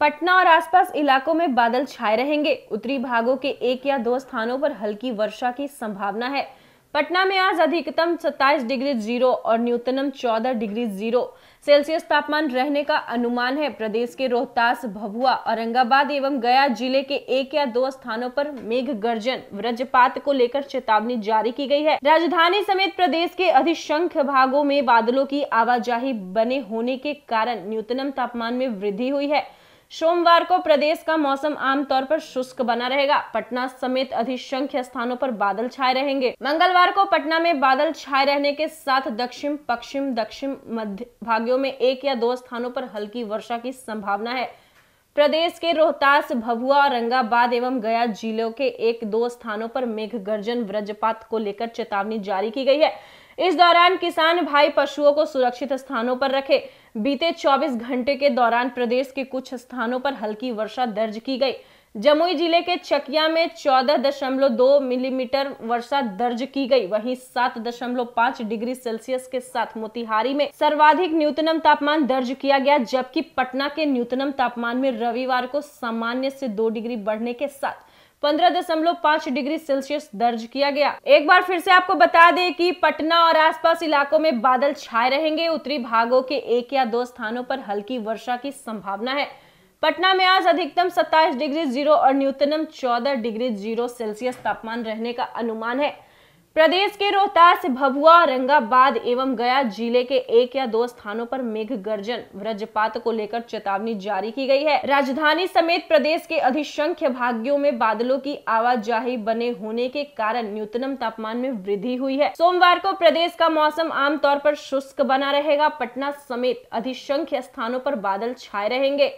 पटना और आसपास इलाकों में बादल छाए रहेंगे उत्तरी भागों के एक या दो स्थानों पर हल्की वर्षा की संभावना है पटना में आज अधिकतम 27 डिग्री जीरो और न्यूनतम 14 डिग्री जीरो सेल्सियस तापमान रहने का अनुमान है प्रदेश के रोहतास भभुआ औरंगाबाद एवं गया जिले के एक या दो स्थानों पर मेघ गर्जन वज्रपात को लेकर चेतावनी जारी की गई है राजधानी समेत प्रदेश के अधिशंख भागों में बादलों की आवाजाही बने होने के कारण न्यूनतम तापमान में वृद्धि हुई है सोमवार को प्रदेश का मौसम आमतौर पर शुष्क बना रहेगा पटना समेत अधिसंख्य स्थानों पर बादल छाए रहेंगे मंगलवार को पटना में बादल छाए रहने के साथ दक्षिण पश्चिम दक्षिण मध्य भागों में एक या दो स्थानों पर हल्की वर्षा की संभावना है प्रदेश के रोहतास भभुआ औरंगाबाद एवं गया जिलों के एक दो स्थानों पर मेघ गर्जन व्रजपात को लेकर चेतावनी जारी की गई है इस दौरान किसान भाई पशुओं को सुरक्षित स्थानों पर रखे बीते 24 घंटे के दौरान प्रदेश के कुछ स्थानों पर हल्की वर्षा दर्ज की गई जमुई जिले के चकिया में चौदह दशमलव दो मिलीमीटर वर्षा दर्ज की गई वहीं सात दशमलव डिग्री सेल्सियस के साथ मोतिहारी में सर्वाधिक न्यूनतम तापमान दर्ज किया गया जबकि पटना के न्यूनतम तापमान में रविवार को सामान्य से दो डिग्री बढ़ने के साथ 15.5 डिग्री सेल्सियस दर्ज किया गया एक बार फिर से आपको बता दें कि पटना और आसपास इलाकों में बादल छाए रहेंगे उत्तरी भागों के एक या दो स्थानों पर हल्की वर्षा की संभावना है पटना में आज अधिकतम 27 डिग्री जीरो और न्यूनतम 14 डिग्री जीरो सेल्सियस तापमान रहने का अनुमान है प्रदेश के रोहतास भभुआ औरंगाबाद एवं गया जिले के एक या दो स्थानों पर मेघ गर्जन व्रजपात को लेकर चेतावनी जारी की गई है राजधानी समेत प्रदेश के अधिसंख्य भाग्यों में बादलों की आवाजाही बने होने के कारण न्यूनतम तापमान में वृद्धि हुई है सोमवार को प्रदेश का मौसम आमतौर पर शुष्क बना रहेगा पटना समेत अधिसंख्य स्थानों पर बादल छाए रहेंगे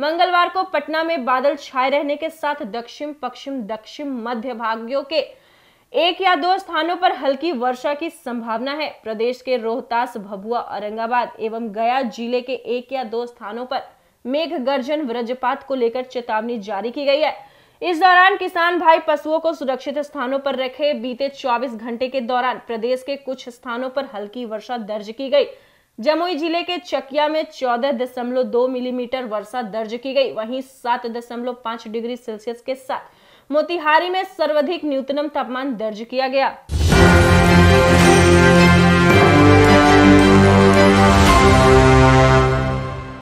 मंगलवार को पटना में बादल छाए रहने के साथ दक्षिण पश्चिम दक्षिण मध्य भाग्यों के एक या दो स्थानों पर हल्की वर्षा की संभावना है प्रदेश के रोहतास भभुआ औरंगाबाद एवं गया जिले के एक या दो स्थानों पर मेघ गर्जन वज्रपात को लेकर चेतावनी जारी की गई है इस दौरान किसान भाई पशुओं को सुरक्षित स्थानों पर रखे बीते 24 घंटे के दौरान प्रदेश के कुछ स्थानों पर हल्की वर्षा दर्ज की गई जमुई जिले के चकिया में 14.2 मिलीमीटर वर्षा दर्ज की गई वहीं 7.5 डिग्री सेल्सियस के साथ मोतिहारी में सर्वाधिक न्यूनतम तापमान दर्ज किया गया